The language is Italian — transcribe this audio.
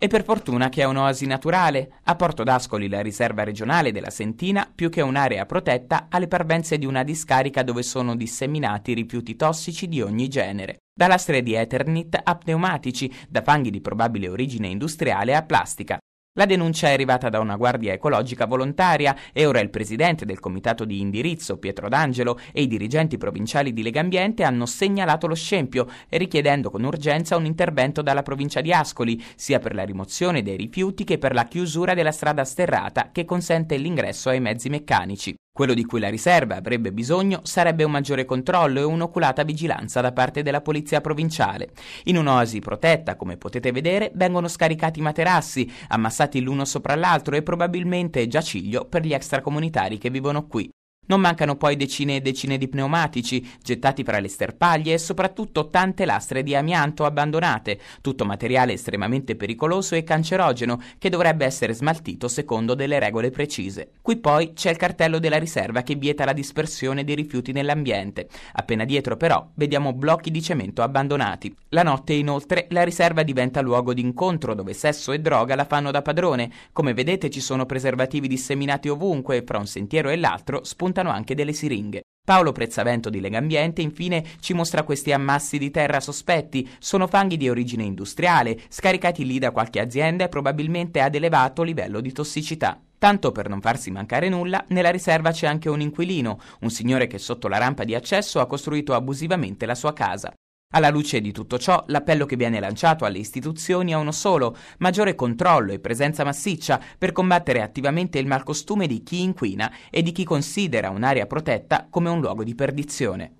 E per fortuna che è un'oasi naturale. A Porto d'Ascoli la riserva regionale della Sentina, più che un'area protetta, ha le parvenze di una discarica dove sono disseminati rifiuti tossici di ogni genere. Da lastre di Eternit a pneumatici, da fanghi di probabile origine industriale a plastica. La denuncia è arrivata da una guardia ecologica volontaria e ora il presidente del comitato di indirizzo Pietro D'Angelo e i dirigenti provinciali di Legambiente hanno segnalato lo scempio, richiedendo con urgenza un intervento dalla provincia di Ascoli, sia per la rimozione dei rifiuti che per la chiusura della strada sterrata che consente l'ingresso ai mezzi meccanici. Quello di cui la riserva avrebbe bisogno sarebbe un maggiore controllo e un'oculata vigilanza da parte della polizia provinciale. In un'oasi protetta, come potete vedere, vengono scaricati materassi, ammassati l'uno sopra l'altro e probabilmente giaciglio per gli extracomunitari che vivono qui. Non mancano poi decine e decine di pneumatici, gettati fra le sterpaglie e soprattutto tante lastre di amianto abbandonate, tutto materiale estremamente pericoloso e cancerogeno che dovrebbe essere smaltito secondo delle regole precise. Qui poi c'è il cartello della riserva che vieta la dispersione dei rifiuti nell'ambiente. Appena dietro però vediamo blocchi di cemento abbandonati. La notte inoltre la riserva diventa luogo d'incontro dove sesso e droga la fanno da padrone. Come vedete ci sono preservativi disseminati ovunque, fra un sentiero e l'altro spuntati presentano anche delle siringhe. Paolo Prezzavento di Legambiente infine ci mostra questi ammassi di terra sospetti, sono fanghi di origine industriale, scaricati lì da qualche azienda e probabilmente ad elevato livello di tossicità. Tanto per non farsi mancare nulla, nella riserva c'è anche un inquilino, un signore che sotto la rampa di accesso ha costruito abusivamente la sua casa. Alla luce di tutto ciò, l'appello che viene lanciato alle istituzioni è uno solo, maggiore controllo e presenza massiccia per combattere attivamente il malcostume di chi inquina e di chi considera un'area protetta come un luogo di perdizione.